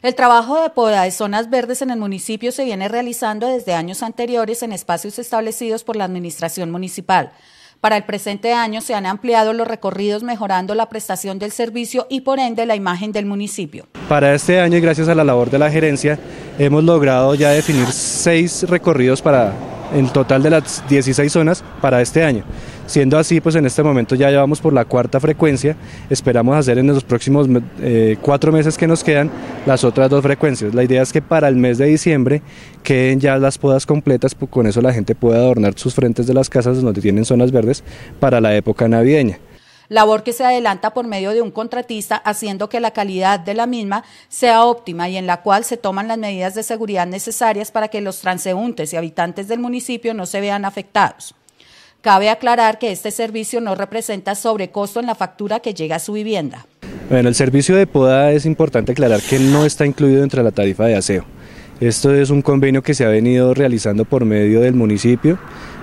El trabajo de poda de zonas verdes en el municipio se viene realizando desde años anteriores en espacios establecidos por la administración municipal. Para el presente año se han ampliado los recorridos mejorando la prestación del servicio y por ende la imagen del municipio. Para este año y gracias a la labor de la gerencia hemos logrado ya definir seis recorridos para el total de las 16 zonas para este año. Siendo así, pues en este momento ya llevamos por la cuarta frecuencia, esperamos hacer en los próximos eh, cuatro meses que nos quedan las otras dos frecuencias. La idea es que para el mes de diciembre queden ya las podas completas, pues, con eso la gente pueda adornar sus frentes de las casas donde tienen zonas verdes para la época navideña labor que se adelanta por medio de un contratista haciendo que la calidad de la misma sea óptima y en la cual se toman las medidas de seguridad necesarias para que los transeúntes y habitantes del municipio no se vean afectados. Cabe aclarar que este servicio no representa sobrecosto en la factura que llega a su vivienda. Bueno, el servicio de poda es importante aclarar que no está incluido entre la tarifa de aseo. Esto es un convenio que se ha venido realizando por medio del municipio.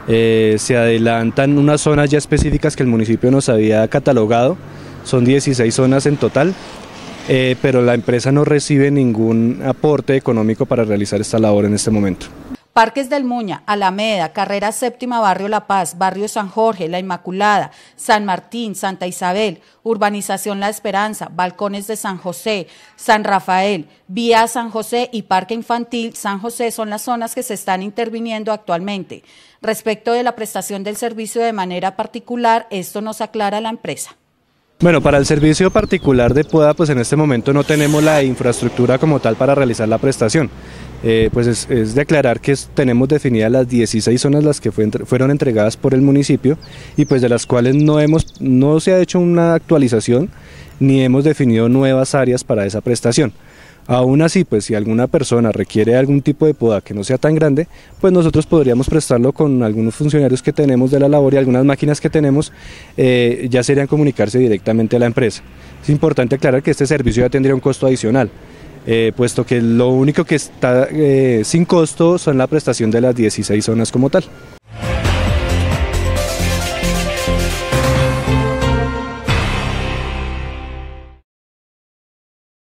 Eh, se adelantan unas zonas ya específicas que el municipio nos había catalogado. Son 16 zonas en total, eh, pero la empresa no recibe ningún aporte económico para realizar esta labor en este momento. Parques del Muña, Alameda, Carrera Séptima, Barrio La Paz, Barrio San Jorge, La Inmaculada, San Martín, Santa Isabel, Urbanización La Esperanza, Balcones de San José, San Rafael, Vía San José y Parque Infantil San José son las zonas que se están interviniendo actualmente. Respecto de la prestación del servicio de manera particular, esto nos aclara la empresa. Bueno, para el servicio particular de poda, pues en este momento no tenemos la infraestructura como tal para realizar la prestación. Eh, pues es, declarar que tenemos definidas las 16 zonas las que fueron entregadas por el municipio y pues de las cuales no, hemos, no se ha hecho una actualización ni hemos definido nuevas áreas para esa prestación. Aún así, pues si alguna persona requiere algún tipo de poda que no sea tan grande, pues nosotros podríamos prestarlo con algunos funcionarios que tenemos de la labor y algunas máquinas que tenemos, eh, ya serían comunicarse directamente a la empresa. Es importante aclarar que este servicio ya tendría un costo adicional. Eh, puesto que lo único que está eh, sin costo son la prestación de las 16 zonas como tal.